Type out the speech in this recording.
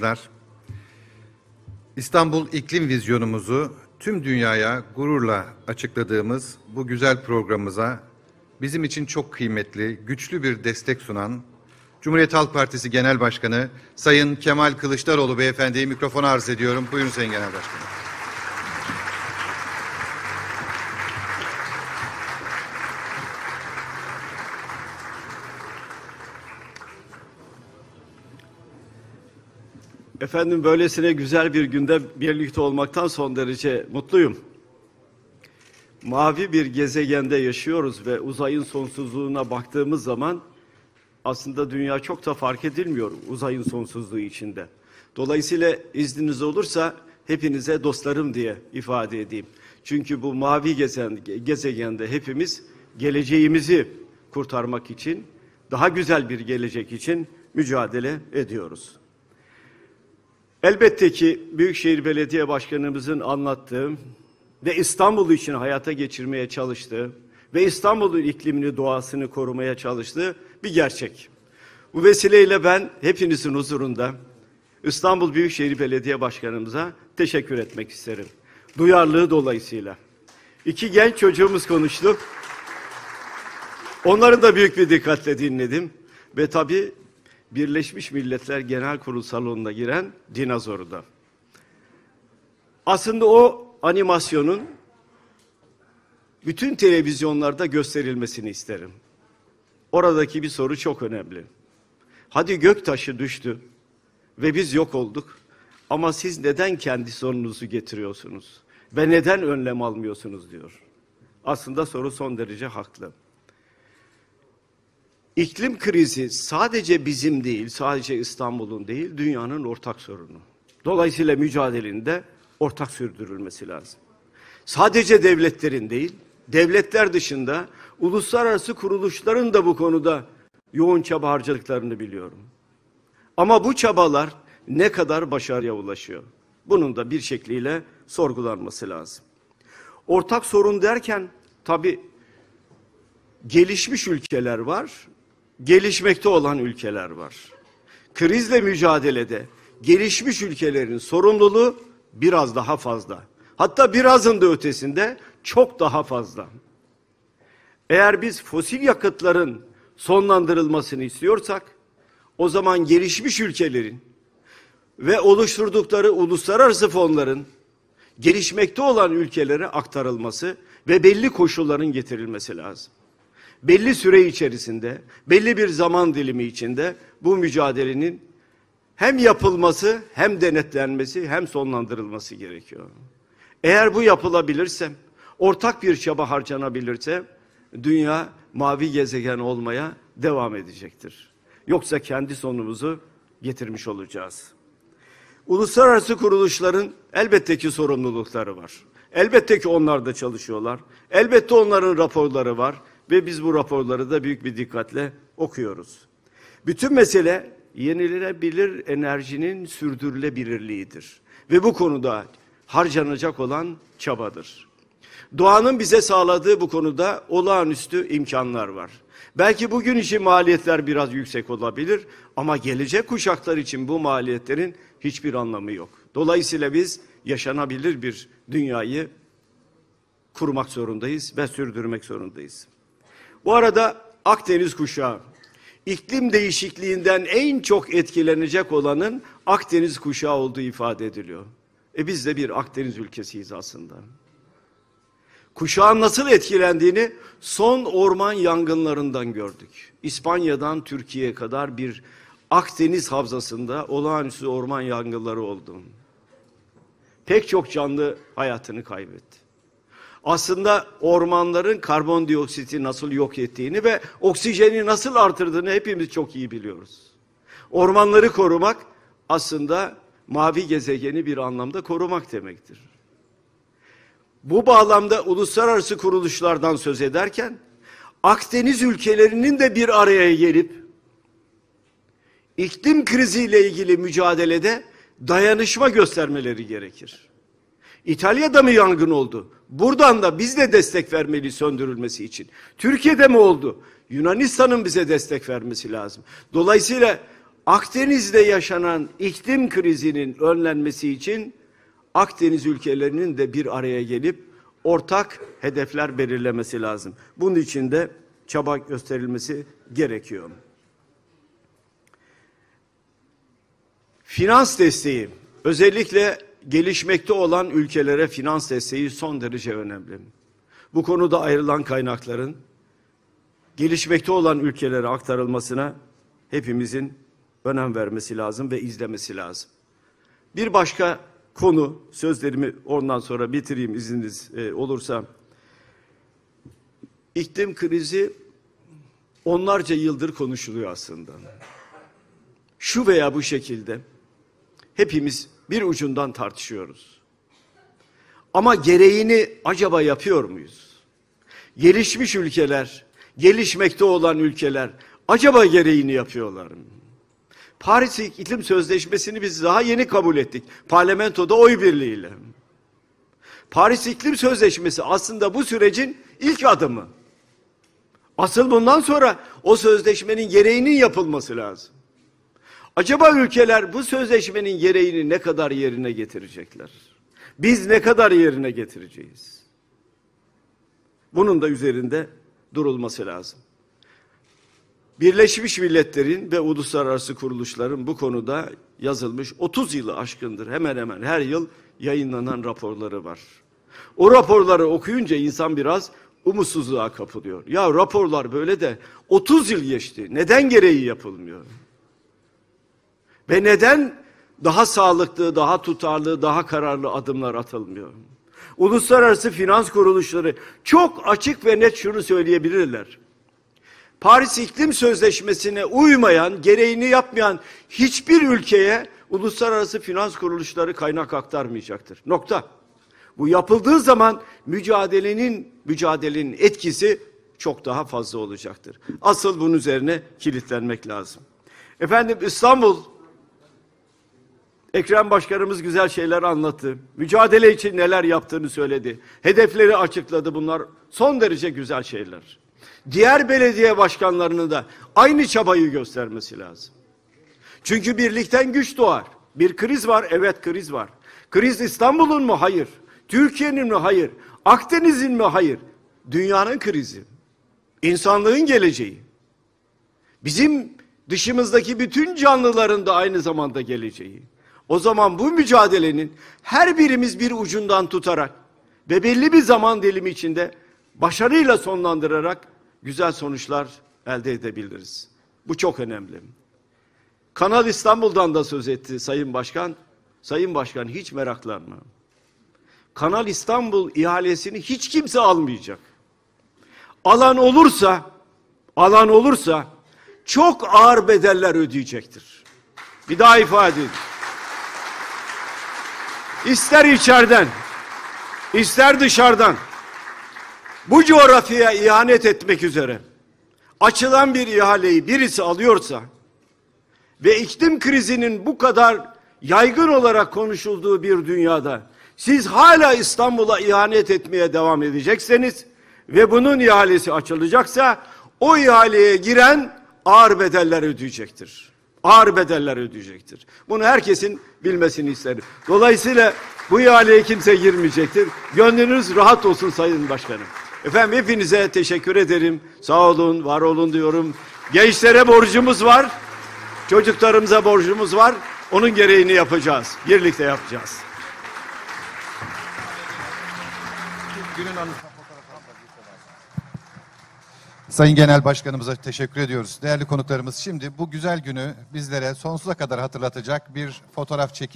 katılmışlar. İstanbul iklim vizyonumuzu tüm dünyaya gururla açıkladığımız bu güzel programımıza bizim için çok kıymetli, güçlü bir destek sunan Cumhuriyet Halk Partisi Genel Başkanı Sayın Kemal Kılıçdaroğlu Beyefendi'yi mikrofona arz ediyorum. Buyurun Sayın Genel Başkanım. Efendim böylesine güzel bir günde birlikte olmaktan son derece mutluyum. Mavi bir gezegende yaşıyoruz ve uzayın sonsuzluğuna baktığımız zaman aslında dünya çok da fark edilmiyor uzayın sonsuzluğu içinde. Dolayısıyla izniniz olursa hepinize dostlarım diye ifade edeyim. Çünkü bu mavi gezegende hepimiz geleceğimizi kurtarmak için, daha güzel bir gelecek için mücadele ediyoruz. Elbette ki Büyükşehir Belediye Başkanımızın anlattığı ve İstanbul için hayata geçirmeye çalıştığı ve İstanbul'un iklimini, doğasını korumaya çalıştığı bir gerçek. Bu vesileyle ben hepinizin huzurunda İstanbul Büyükşehir Belediye Başkanımıza teşekkür etmek isterim. Duyarlılığı dolayısıyla. İki genç çocuğumuz konuştu. Onların da büyük bir dikkatle dinledim. Ve tabii Birleşmiş Milletler Genel Kurul salonuna giren dinozoru da. Aslında o animasyonun bütün televizyonlarda gösterilmesini isterim. Oradaki bir soru çok önemli. Hadi gök taşı düştü ve biz yok olduk. Ama siz neden kendi sorununuzu getiriyorsunuz? Ve neden önlem almıyorsunuz diyor. Aslında soru son derece haklı. İklim krizi sadece bizim değil, sadece İstanbul'un değil, dünyanın ortak sorunu. Dolayısıyla mücadelenin ortak sürdürülmesi lazım. Sadece devletlerin değil, devletler dışında uluslararası kuruluşların da bu konuda yoğun çaba harcadıklarını biliyorum. Ama bu çabalar ne kadar başarıya ulaşıyor? Bunun da bir şekliyle sorgulanması lazım. Ortak sorun derken tabii gelişmiş ülkeler var, gelişmekte olan ülkeler var. Krizle mücadelede gelişmiş ülkelerin sorumluluğu biraz daha fazla. Hatta birazın da ötesinde çok daha fazla. Eğer biz fosil yakıtların sonlandırılmasını istiyorsak o zaman gelişmiş ülkelerin ve oluşturdukları uluslararası fonların gelişmekte olan ülkelere aktarılması ve belli koşulların getirilmesi lazım belli süre içerisinde, belli bir zaman dilimi içinde bu mücadelenin hem yapılması, hem denetlenmesi, hem sonlandırılması gerekiyor. Eğer bu yapılabilirse, ortak bir çaba harcanabilirse dünya mavi gezegen olmaya devam edecektir. Yoksa kendi sonumuzu getirmiş olacağız. Uluslararası kuruluşların elbette ki sorumlulukları var. Elbette ki onlar da çalışıyorlar. Elbette onların raporları var. Ve biz bu raporları da büyük bir dikkatle okuyoruz. Bütün mesele yenilenebilir enerjinin sürdürülebilirliğidir. Ve bu konuda harcanacak olan çabadır. Doğanın bize sağladığı bu konuda olağanüstü imkanlar var. Belki bugün için maliyetler biraz yüksek olabilir ama gelecek kuşaklar için bu maliyetlerin hiçbir anlamı yok. Dolayısıyla biz yaşanabilir bir dünyayı kurmak zorundayız ve sürdürmek zorundayız. Bu arada Akdeniz kuşağı. İklim değişikliğinden en çok etkilenecek olanın Akdeniz kuşağı olduğu ifade ediliyor. E biz de bir Akdeniz ülkesiyiz aslında. Kuşağın nasıl etkilendiğini son orman yangınlarından gördük. İspanya'dan Türkiye'ye kadar bir Akdeniz havzasında olağanüstü orman yangınları oldu. Pek çok canlı hayatını kaybetti aslında ormanların karbondioksiti nasıl yok ettiğini ve oksijeni nasıl artırdığını hepimiz çok iyi biliyoruz. Ormanları korumak aslında mavi gezegeni bir anlamda korumak demektir. Bu bağlamda uluslararası kuruluşlardan söz ederken Akdeniz ülkelerinin de bir araya gelip iklim kriziyle ilgili mücadelede dayanışma göstermeleri gerekir. İtalya'da mı yangın oldu? Buradan da biz de destek vermeli söndürülmesi için. Türkiye'de mi oldu? Yunanistan'ın bize destek vermesi lazım. Dolayısıyla Akdeniz'de yaşanan iklim krizinin önlenmesi için Akdeniz ülkelerinin de bir araya gelip ortak hedefler belirlemesi lazım. Bunun için de çaba gösterilmesi gerekiyor. Finans desteği özellikle gelişmekte olan ülkelere finans desteği son derece önemli. Bu konuda ayrılan kaynakların gelişmekte olan ülkelere aktarılmasına hepimizin önem vermesi lazım ve izlemesi lazım. Bir başka konu sözlerimi ondan sonra bitireyim izniniz e, olursa. İklim krizi onlarca yıldır konuşuluyor aslında. Şu veya bu şekilde hepimiz bir ucundan tartışıyoruz. Ama gereğini acaba yapıyor muyuz? Gelişmiş ülkeler, gelişmekte olan ülkeler acaba gereğini yapıyorlar mı? Paris İklim Sözleşmesi'ni biz daha yeni kabul ettik. Parlamentoda oy birliğiyle. Paris İklim Sözleşmesi aslında bu sürecin ilk adımı. Asıl bundan sonra o sözleşmenin gereğinin yapılması lazım. Acaba ülkeler bu sözleşmenin gereğini ne kadar yerine getirecekler? Biz ne kadar yerine getireceğiz? Bunun da üzerinde durulması lazım. Birleşmiş Milletler'in ve uluslararası kuruluşların bu konuda yazılmış 30 yılı aşkındır hemen hemen her yıl yayınlanan raporları var. O raporları okuyunca insan biraz umutsuzluğa kapılıyor. Ya raporlar böyle de 30 yıl geçti. Neden gereği yapılmıyor? Ve neden daha sağlıklı, daha tutarlı, daha kararlı adımlar atılmıyor? Uluslararası finans kuruluşları çok açık ve net şunu söyleyebilirler. Paris İklim Sözleşmesi'ne uymayan, gereğini yapmayan hiçbir ülkeye uluslararası finans kuruluşları kaynak aktarmayacaktır. Nokta. Bu yapıldığı zaman mücadelenin mücadelenin etkisi çok daha fazla olacaktır. Asıl bunun üzerine kilitlenmek lazım. Efendim İstanbul Ekrem Başkanımız güzel şeyler anlattı. Mücadele için neler yaptığını söyledi. Hedefleri açıkladı bunlar. Son derece güzel şeyler. Diğer belediye başkanlarının da aynı çabayı göstermesi lazım. Çünkü birlikten güç doğar. Bir kriz var, evet kriz var. Kriz İstanbul'un mu? Hayır. Türkiye'nin mi? Hayır. Akdeniz'in mi? Hayır. Dünyanın krizi. İnsanlığın geleceği. Bizim dışımızdaki bütün canlıların da aynı zamanda geleceği. O zaman bu mücadelenin her birimiz bir ucundan tutarak ve belli bir zaman dilimi içinde başarıyla sonlandırarak güzel sonuçlar elde edebiliriz. Bu çok önemli. Kanal İstanbul'dan da söz etti Sayın Başkan. Sayın Başkan hiç meraklanma. Kanal İstanbul ihalesini hiç kimse almayacak. Alan olursa, alan olursa çok ağır bedeller ödeyecektir. Bir daha ifade edeyim. İster içeriden, ister dışarıdan bu coğrafyaya ihanet etmek üzere açılan bir ihaleyi birisi alıyorsa ve iklim krizinin bu kadar yaygın olarak konuşulduğu bir dünyada siz hala İstanbul'a ihanet etmeye devam edecekseniz ve bunun ihalesi açılacaksa o ihaleye giren ağır bedeller ödeyecektir ağır bedeller ödeyecektir. Bunu herkesin bilmesini isterim. Dolayısıyla bu ihaleye kimse girmeyecektir. Gönlünüz rahat olsun Sayın Başkanım. Efendim hepinize teşekkür ederim. Sağ olun, var olun diyorum. Gençlere borcumuz var. Çocuklarımıza borcumuz var. Onun gereğini yapacağız. Birlikte yapacağız. Günün anı. Sayın Genel Başkanımıza teşekkür ediyoruz. Değerli konuklarımız şimdi bu güzel günü bizlere sonsuza kadar hatırlatacak bir fotoğraf çekim